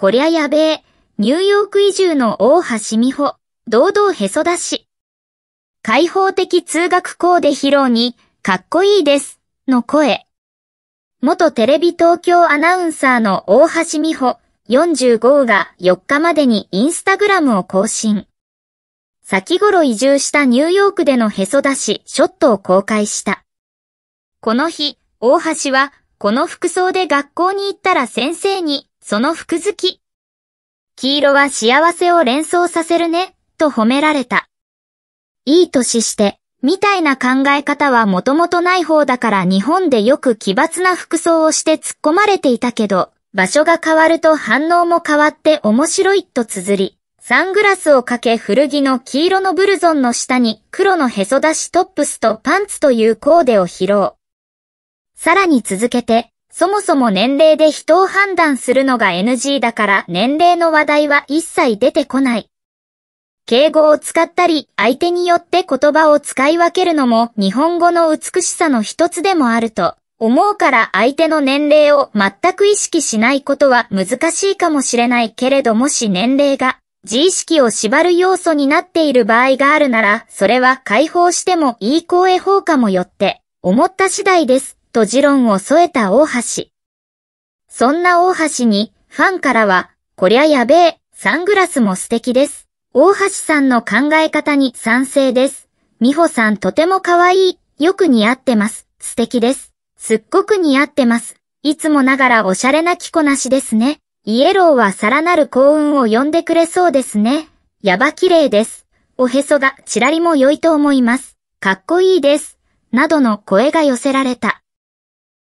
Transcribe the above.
こりゃやべえ。ニューヨーク移住の大橋美穂、堂々へそ出し。開放的通学校で披露に、かっこいいです、の声。元テレビ東京アナウンサーの大橋美穂、45が4日までにインスタグラムを更新。先頃移住したニューヨークでのへそ出し、ショットを公開した。この日、大橋は、この服装で学校に行ったら先生に、その服好き。黄色は幸せを連想させるね、と褒められた。いい歳して、みたいな考え方はもともとない方だから日本でよく奇抜な服装をして突っ込まれていたけど、場所が変わると反応も変わって面白いと綴り、サングラスをかけ古着の黄色のブルゾンの下に黒のへそ出しトップスとパンツというコーデを披露。さらに続けて、そもそも年齢で人を判断するのが NG だから年齢の話題は一切出てこない。敬語を使ったり、相手によって言葉を使い分けるのも日本語の美しさの一つでもあると思うから相手の年齢を全く意識しないことは難しいかもしれないけれどもし年齢が自意識を縛る要素になっている場合があるなら、それは解放してもいい公営法化もよって思った次第です。と持論を添えた大橋。そんな大橋に、ファンからは、こりゃやべえ、サングラスも素敵です。大橋さんの考え方に賛成です。美穂さんとても可愛い。よく似合ってます。素敵です。すっごく似合ってます。いつもながらおしゃれな着こなしですね。イエローはさらなる幸運を呼んでくれそうですね。やば綺麗です。おへそがちらりも良いと思います。かっこいいです。などの声が寄せられた。